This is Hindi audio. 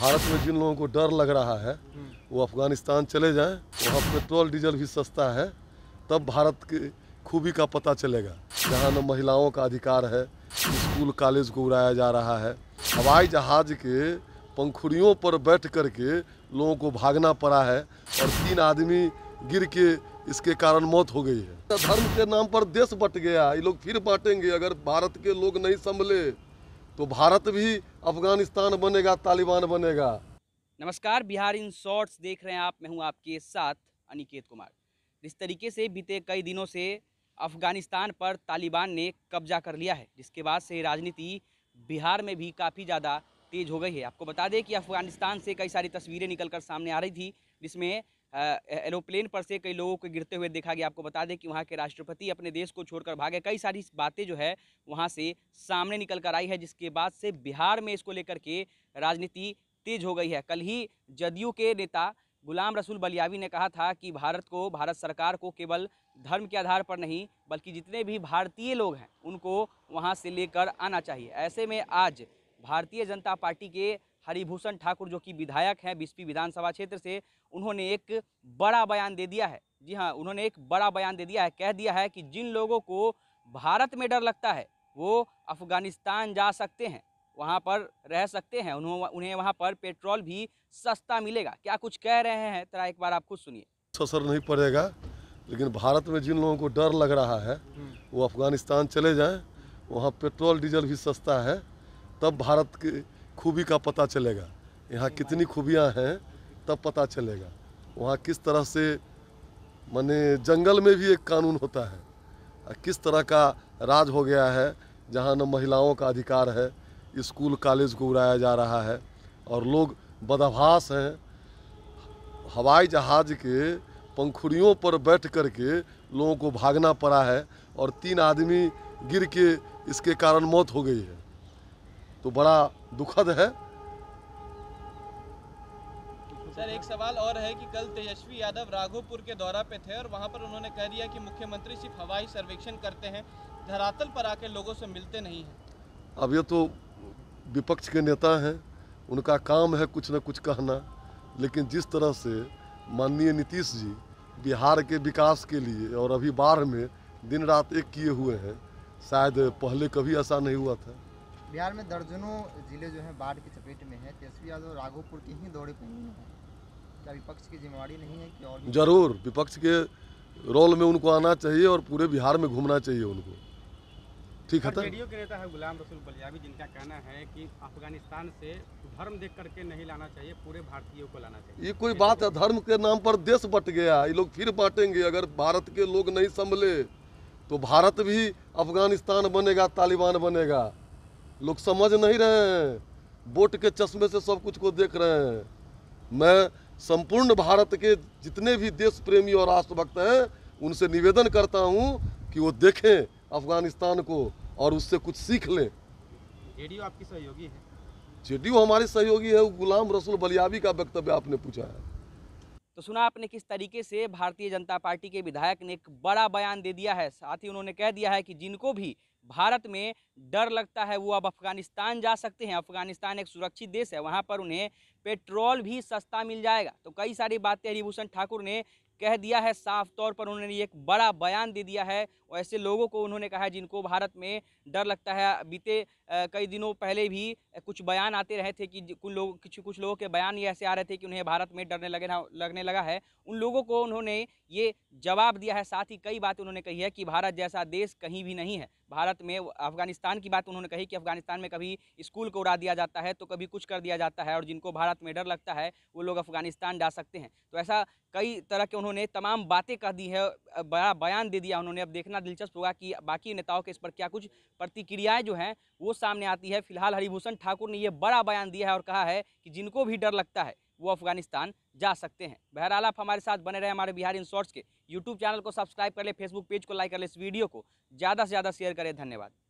भारत में जिन लोगों को डर लग रहा है वो अफगानिस्तान चले जाएं वहाँ पेट्रोल डीजल भी सस्ता है तब भारत की खूबी का पता चलेगा जहाँ न महिलाओं का अधिकार है स्कूल कॉलेज को उड़ाया जा रहा है हवाई जहाज के पंखुड़ियों पर बैठ कर के लोगों को भागना पड़ा है और तीन आदमी गिर के इसके कारण मौत हो गई है धर्म के नाम पर देश बट गया ये लोग फिर बांटेंगे अगर भारत के लोग नहीं संभले तो भारत भी अफगानिस्तान बनेगा तालिबान बनेगा नमस्कार बिहार इन शॉर्ट्स देख रहे हैं आप मैं हूं आपके साथ अनिकेत कुमार जिस तरीके से बीते कई दिनों से अफगानिस्तान पर तालिबान ने कब्जा कर लिया है जिसके बाद से राजनीति बिहार में भी काफ़ी ज़्यादा तेज़ हो गई है आपको बता दें कि अफगानिस्तान से कई सारी तस्वीरें निकलकर सामने आ रही थी जिसमें एरोप्लेन पर से कई लोगों को गिरते हुए देखा गया आपको बता दें कि वहाँ के राष्ट्रपति अपने देश को छोड़कर भागे कई सारी बातें जो है वहाँ से सामने निकल कर आई है जिसके बाद से बिहार में इसको लेकर के राजनीति तेज हो गई है कल ही जदयू के नेता गुलाम रसूल बलियावी ने कहा था कि भारत को भारत सरकार को केवल धर्म के आधार पर नहीं बल्कि जितने भी भारतीय लोग हैं उनको वहाँ से लेकर आना चाहिए ऐसे में आज भारतीय जनता पार्टी के हरिभूषण ठाकुर जो कि विधायक हैं बिस्पी विधानसभा क्षेत्र से उन्होंने एक बड़ा बयान दे दिया है जी हाँ उन्होंने एक बड़ा बयान दे दिया है कह दिया है कि जिन लोगों को भारत में डर लगता है वो अफ़गानिस्तान जा सकते हैं वहाँ पर रह सकते हैं उन्हें वहाँ पर पेट्रोल भी सस्ता मिलेगा क्या कुछ कह रहे हैं तरह एक बार आप खुद सुनिए तो असर नहीं पड़ेगा लेकिन भारत में जिन लोगों को डर लग रहा है वो अफ़गानिस्तान चले जाएं वहाँ पेट्रोल डीजल भी सस्ता है तब भारत के खूबी का पता चलेगा यहाँ कितनी खूबियाँ हैं तब पता चलेगा वहाँ किस तरह से माने जंगल में भी एक कानून होता है किस तरह का राज हो गया है जहाँ न महिलाओं का अधिकार है स्कूल कॉलेज को उड़ाया जा रहा है और लोग बदभास हैं हवाई जहाज के पंखुड़ियों पर बैठ कर के लोगों को भागना पड़ा है और तीन आदमी गिर के इसके कारण मौत हो गई है तो बड़ा दुखद है सर एक सवाल और है कि कल तेजस्वी यादव राघोपुर के दौरा पे थे और वहाँ पर उन्होंने कह दिया कि मुख्यमंत्री सिर्फ हवाई सर्वेक्षण करते हैं धरातल पर आके लोगों से मिलते नहीं हैं अब ये तो विपक्ष के नेता हैं उनका काम है कुछ ना कुछ कहना लेकिन जिस तरह से माननीय नीतीश जी बिहार के विकास के लिए और अभी बाढ़ में दिन रात एक किए हुए हैं शायद पहले कभी ऐसा नहीं हुआ था बिहार में दर्जनों जिले जो हैं बाढ़ की चपेट में है तेजस्वी यादव राघोपुर के ही दौरे पर हैं क्या विपक्ष की जिम्मेवारी नहीं है कि और जरूर विपक्ष के रोल में उनको आना चाहिए और पूरे बिहार में घूमना चाहिए उनको ठीक है रेडियो तो? के नेता है गुलाम रसूल बलियावी जिनका कहना है कि अफगानिस्तान से धर्म देख करके नहीं लाना चाहिए पूरे भारतीयों को लाना चाहिए ये कोई बात है धर्म के नाम पर देश बट गया ये लोग फिर बांटेंगे अगर भारत के लोग नहीं संभले तो भारत भी अफगानिस्तान बनेगा तालिबान बनेगा लोग समझ नहीं रहे हैं वोट के चश्मे से सब कुछ को देख रहे हैं मैं संपूर्ण भारत के जितने भी देश प्रेमी और राष्ट्रभक्त हैं उनसे निवेदन करता हूं कि वो देखें अफगानिस्तान को और उससे कुछ सीख लें जेडीयू आपकी सहयोगी है जेडीयू हमारे सहयोगी है गुलाम रसूल बलियावी का वक्तव्य आपने पूछा है तो सुना आपने किस तरीके से भारतीय जनता पार्टी के विधायक ने एक बड़ा बयान दे दिया है साथ ही उन्होंने कह दिया है कि जिनको भी भारत में डर लगता है वो अब अफ़गानिस्तान जा सकते हैं अफ़गानिस्तान एक सुरक्षित देश है वहाँ पर उन्हें पेट्रोल भी सस्ता मिल जाएगा तो कई सारी बातें हरिभूषण ठाकुर ने कह दिया है साफ तौर पर उन्होंने एक बड़ा बयान दे दिया है और ऐसे लोगों को उन्होंने कहा है जिनको भारत में डर लगता है बीते कई दिनों पहले भी कुछ बयान आते रहे थे कि कुछ लोग कुछ कुछ लोगों के बयान ये ऐसे आ रहे थे कि उन्हें भारत में डरने लगे लगने लगा है उन लोगों को उन्होंने ये जवाब दिया है साथ ही कई बात उन्होंने कही है कि भारत जैसा देश कहीं भी नहीं है भारत में अफगानिस्तान की बात उन्होंने कही कि अफगानिस्तान में कभी स्कूल को उड़ा दिया जाता है तो कभी कुछ कर दिया जाता है और जिनको भारत में डर लगता है वो लोग अफगानिस्तान जा सकते हैं तो ऐसा कई तरह के उन्होंने तमाम बातें कह दी है बड़ा बयान दे दिया उन्होंने अब देखना दिलचस्प होगा कि बाकी नेताओं के इस पर क्या कुछ प्रतिक्रियाएँ जो हैं वो सामने आती है फिलहाल हरिभूषण ठाकुर ने ये बड़ा बयान दिया है और कहा है कि जिनको भी डर लगता है वो अफगानिस्तान जा सकते हैं बहरहाल आप हमारे साथ बने रहे हमारे बिहार इन शॉर्ट्स के यूट्यूब चैनल को सब्सक्राइब कर ले फेसबुक पेज को लाइक कर ले इस वीडियो को ज़्यादा से ज़्यादा शेयर करें धन्यवाद